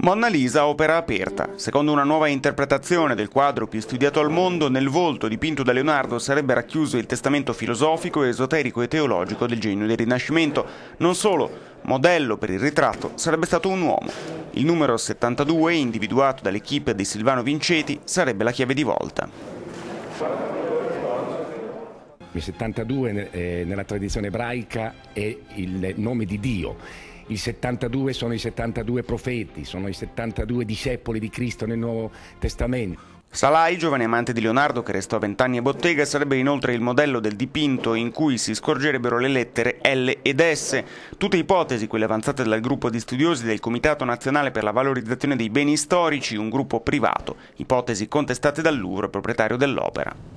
Monna Lisa opera aperta. Secondo una nuova interpretazione del quadro più studiato al mondo, nel volto dipinto da Leonardo sarebbe racchiuso il testamento filosofico, esoterico e teologico del genio del Rinascimento. Non solo, modello per il ritratto sarebbe stato un uomo. Il numero 72, individuato dall'equipe di Silvano Vinceti, sarebbe la chiave di volta. Il 72 eh, nella tradizione ebraica è il nome di Dio. Il 72 sono i 72 profeti, sono i 72 discepoli di Cristo nel Nuovo Testamento. Salai, giovane amante di Leonardo che restò a vent'anni a bottega, sarebbe inoltre il modello del dipinto in cui si scorgerebbero le lettere L ed S, tutte ipotesi quelle avanzate dal gruppo di studiosi del Comitato Nazionale per la Valorizzazione dei Beni Storici, un gruppo privato, ipotesi contestate dal Louvre, proprietario dell'opera.